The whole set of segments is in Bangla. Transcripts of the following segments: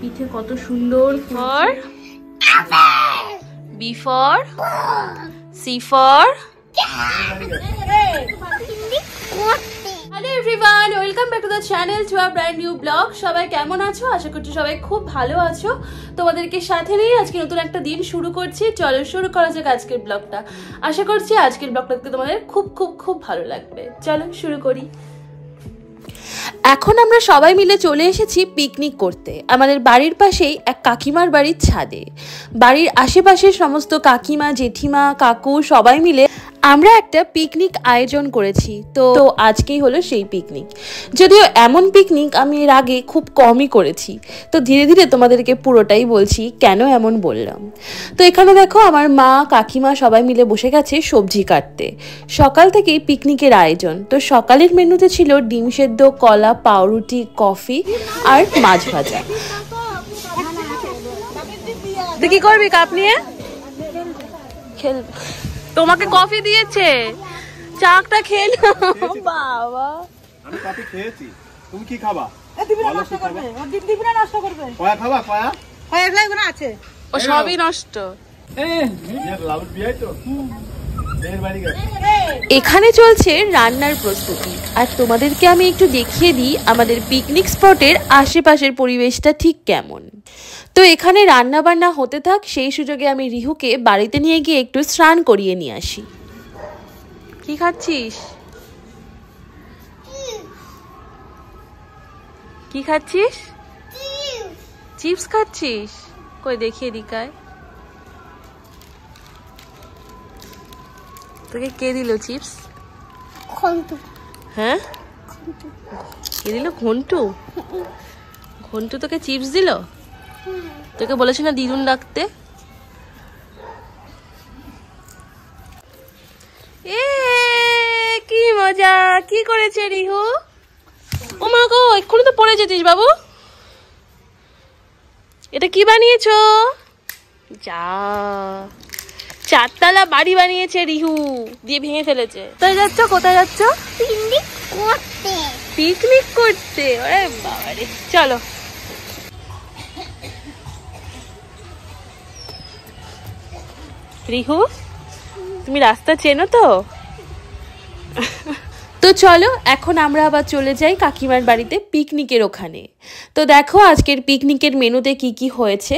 পিঠে কত সুন্দর for B for C for hello welcome the channel new blog সবাই কেমন আছো আশা করছি সবাই খুব ভালো আছো তোমাদেরকে সাথে আজকে নতুন একটা দিন শুরু করছি শুরু করা যাক আজকের ব্লগটা আশা করছি আজকের তোমাদের খুব খুব খুব ভালো লাগবে চলো শুরু করি এখন আমরা সবাই মিলে চলে এসেছি পিকনিক করতে আমাদের বাড়ির পাশেই এক কাকিমার বাড়ির ছাদে বাড়ির আশেপাশের সমস্ত কাকিমা জেঠিমা কাকু সবাই মিলে আমরা একটা পিকনিক আয়োজন করেছি তো আজকেই হলো সেই পিকনিক যদিও এমন পিকনিক আমি এর আগে খুব কমই করেছি তো ধীরে ধীরে তোমাদেরকে পুরোটাই বলছি কেন এমন বললাম তো এখানে দেখো আমার মা কাকিমা সবাই মিলে বসে গেছে সবজি কাটতে সকাল থেকেই পিকনিকের আয়োজন তো সকালের মেনুতে ছিল ডিম সেদ্ধ কলা পাউরুটি কফি আর মাছ ভাজা তুই কি করবি কাপ নিয়ে তোমাকে কফি দিয়েছে চাকটা খেল বাবা আমি কফি খেয়েছি তুমি কি খাবা নষ্ট করবে নষ্ট করবে কয়া খাবা কয়া কয়া আছে ও সবই নষ্ট এখানে চলছে রান্নার প্রস্তুতি আর তোমাদেরকে আমি একটু দেখিয়ে দিই আমাদের পিকনিক স্পটের আশেপাশের পরিবেশটা ঠিক কেমন তো এখানে রান্না বান্না হতে থাক সেই সুযোগে আমি রিহুকে বাড়িতে নিয়ে গিয়ে একটু স্নান করিয়ে নিয়ে আসি কি খাচ্ছিস কি খাচ্ছিস চিপস খাচ্ছিস কই দেখিয়ে দিকায় তোকে কে দিল চিপস হ্যাঁ কে দিল ঘন্টু ঘন্টু তোকে চিপস দিল তোকে বলেছি না দিদুন ডাকতে এ কি মজা কি করেছে রিহু ও মা গো এক্ষুনি তো পড়ে যেতিস বাবু এটা কি বানিয়েছো যা চারতলা বাড়ি বানিয়েছে রিহু দিয়ে ভেঙে ফেলেছে তাই যাচ্ছ কোথায় যাচ্ছ পিকনিক করতে পিকনিক করতে ওরে বাবারে চলো রিহু তুমি রাস্তা চেনো তো তো চলো এখন আমরা আবার চলে যাই কাকিমার বাড়িতে পিকনিকের ওখানে তো দেখো আজকের পিকনিকের মেনুতে কি কি হয়েছে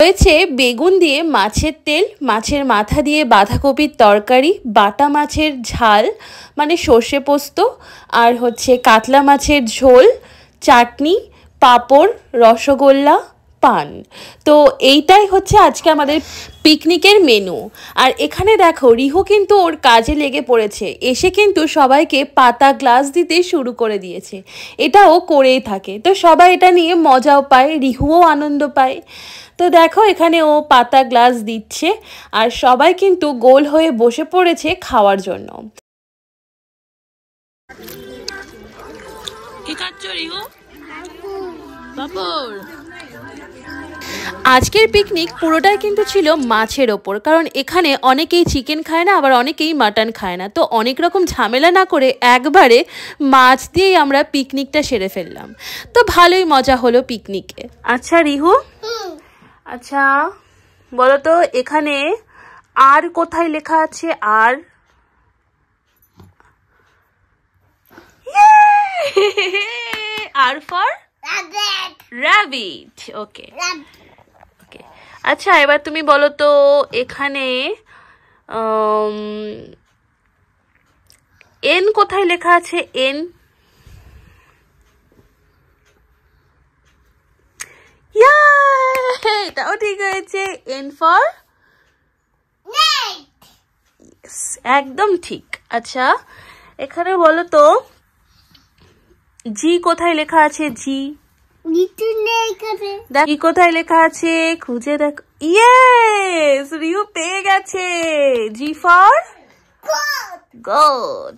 হয়েছে বেগুন দিয়ে মাছের তেল মাছের মাথা দিয়ে বাঁধাকপির তরকারি বাটা মাছের ঝাল মানে সর্ষে পোস্ত আর হচ্ছে কাতলা মাছের ঝোল চাটনি পাঁপড় রসগোল্লা পান তো এইটাই হচ্ছে আজকে আমাদের পিকনিকের মেনু আর এখানে দেখো রিহু কিন্তু ওর কাজে লেগে পড়েছে এসে কিন্তু সবাইকে পাতা গ্লাস দিতে শুরু করে দিয়েছে এটা ও করেই থাকে তো সবাই এটা নিয়ে মজাও পায় রিহুও আনন্দ পায় তো দেখো এখানে ও পাতা গ্লাস দিচ্ছে আর সবাই কিন্তু গোল হয়ে বসে পড়েছে খাওয়ার জন্য কি খাচ্ছ রিহু আজকের পিকনিক পুরোটাই কিন্তু ছিল মাছের ওপর কারণ এখানে অনেকেই চিকেন খায় না আবার অনেকেই মাটন খায় না তো অনেক রকম ঝামেলা না করে একবারে মাছ দিয়েই আমরা পিকনিকটা সেরে ফেললাম তো ভালোই মজা হলো পিকনিকে আচ্ছা রিহু আচ্ছা বলো তো এখানে আর কোথায় লেখা আছে আর আর ফর র্যাবিট ওকে আচ্ছা এবার তুমি বলো তো এখানে এন কোথায় লেখা আছে এন এটাও ঠিক হয়েছে এন ফর একদম ঠিক আচ্ছা এখানে বলো তো জি কোথায় লেখা আছে জি দেখি কোথায় লেখা আছে খুঁজে দেখ ইয়েস রিউ পেয়ে গেছে জি ফর গড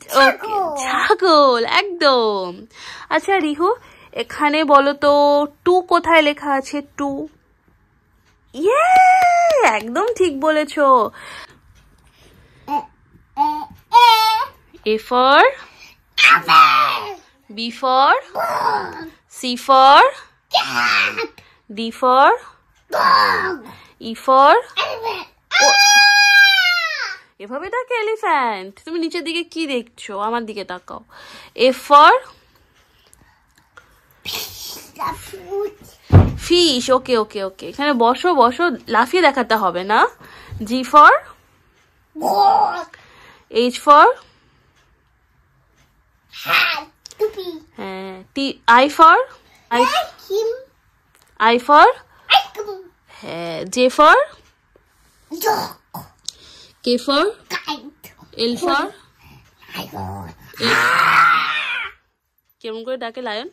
ছাগল একদম আচ্ছা রিহু এখানে বলো তো টু কোথায় লেখা আছে টু ইয়ে একদম ঠিক বলেছ A for B for C for Cat. D for? Dog. E for? Elephant. Ah! এভাবে ডাকে এলিফ্যান্ট তুমি নিচের দিকে কি দেখছো আমার দিকে তাকাও F for fish okay okay okay এখানে বসো বসো লাফিয়ে দেখাতে হবে না জি ফর এইচ ফর হ্যাঁ T I for I him. I for ice J for dog. K for kite. L for lion. কেমন করে ডাকে লায়ন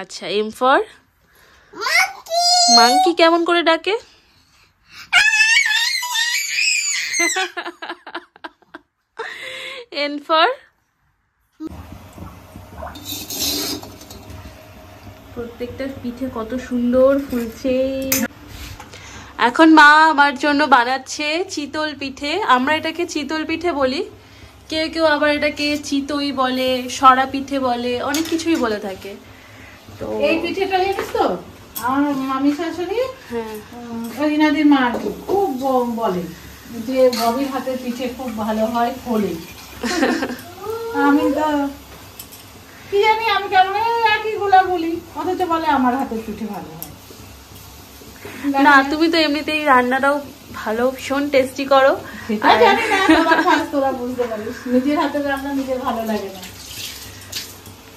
আচ্ছা এম ফর মাংকি কেমন করে ডাকে এন ফর প্রত্যেকটা পিঠে কত সুন্দর ফুলছে এখন মা আমার জন্য বানাচ্ছে চিতল পিঠে আমরা এটাকে চিতল পিঠে বলি কেউ কেউ আবার এটাকে চিতই বলে সরা পিঠে বলে অনেক কিছুই বলে থাকে তো এই পিঠেটা জানিস তো আমার মামি শাশুড়ি হ্যাঁ। হরিনাদির মা খুব বলে যে ববির হাতের পিঠে খুব ভালো হয় ফলে আমি তো কি জানি আমি কেমন গোলাগুলি অথচ বলে আমার হাতের পিঠে ভালো না তুমি তো এমনিতেই রান্নাটাও ভালো ভীষণ টেস্টি করো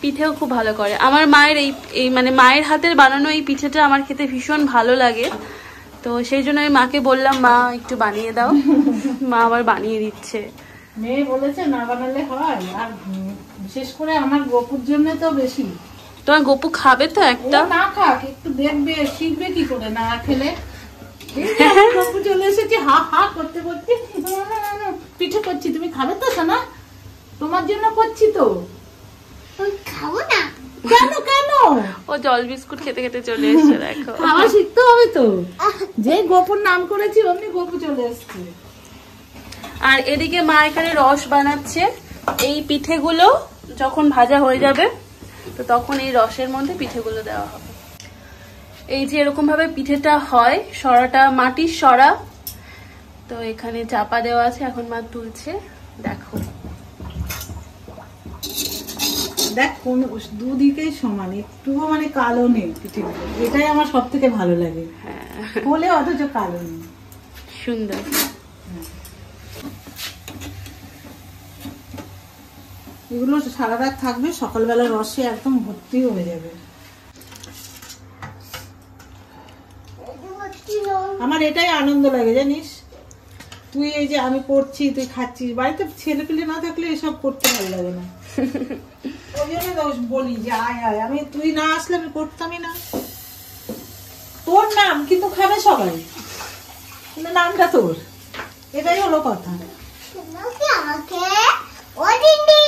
পিঠেও খুব ভালো করে আমার মায়ের এই মানে মায়ের হাতের বানানো এই পিঠেটা আমার খেতে ভীষণ ভালো লাগে তো সেই জন্য আমি মাকে বললাম মা একটু বানিয়ে দাও মা আবার বানিয়ে দিচ্ছে মেয়ে বলেছে না বানালে হয় আর বিশেষ করে আমার গোপুর জন্য তো বেশি তোমার গোপু খাবে তো একটা না খাক একটু দেখবে শিখবে কি করে না খেলে গোপু চলে এসেছে হা হা করতে করতে পিঠে করছি তুমি খাবে তো না তোমার জন্য করছি তো খাবো না কেন কেন ও জল বিস্কুট খেতে খেতে চলে এসেছে খাওয়া শিখতে হবে তো গোপুর নাম করেছি অমনি চলে এসেছে আর এদিকে মা এখানে রস বানাচ্ছে এই পিঠেগুলো যখন ভাজা হয়ে যাবে তো তখন এই রসের মধ্যে পিঠেগুলো দেওয়া হবে এই যে এরকমভাবে পিঠেটা হয় সরাটা মাটির সরা তো এখানে চাপা দেওয়া আছে এখন মা তুলছে দেখো দেখ কোন দুদিকেই সমান একটু মানে কালো নেই এটাই আমার সব থেকে ভালো লাগে হ্যাঁ। হলে অথচ কালো নেই সুন্দর হ্যাঁ। এগুলো সারা রাত থাকবে সকালবেলা রসে একদম ভর্তি হয়ে যাবে আমার এটাই আনন্দ লাগে জানিস তুই এই যে আমি করছি তুই খাচ্ছিস বাড়িতে ছেলে পেলে না থাকলে এসব করতে ভালো লাগে না ওই জন্য বলি যে আয় আয় আমি তুই না আসলে আমি করতামই না তোর নাম কিন্তু খাবে সবাই নামটা তোর এটাই হলো কথা আমাকে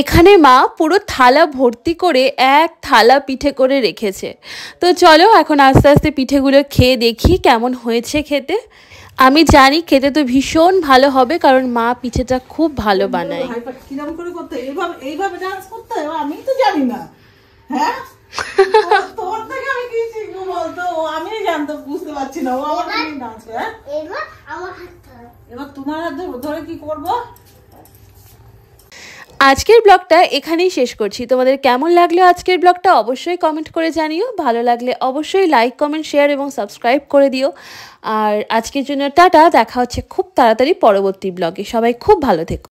এখানে মা পুরো থালা ভর্তি করে এক থালা পিঠে করে রেখেছে তো চলো এখন আস্তে আস্তে পিঠেগুলো খেয়ে দেখি কেমন হয়েছে খেতে আমি জানি খেতে তো ভীষণ ভালো হবে কারণ মা পিঠেটা খুব ভালো বানায় হ্যাঁ? এবার হ্যাঁ? এবার তোমার হাত ধরে কি করবো আজকের ব্লগটা এখানেই শেষ করছি তোমাদের কেমন লাগলো আজকের ব্লগটা অবশ্যই কমেন্ট করে জানিও ভালো লাগলে অবশ্যই লাইক কমেন্ট শেয়ার এবং সাবস্ক্রাইব করে দিও আর আজকের জন্য টাটা দেখা হচ্ছে খুব তাড়াতাড়ি পরবর্তী ব্লগে সবাই খুব ভালো থেকো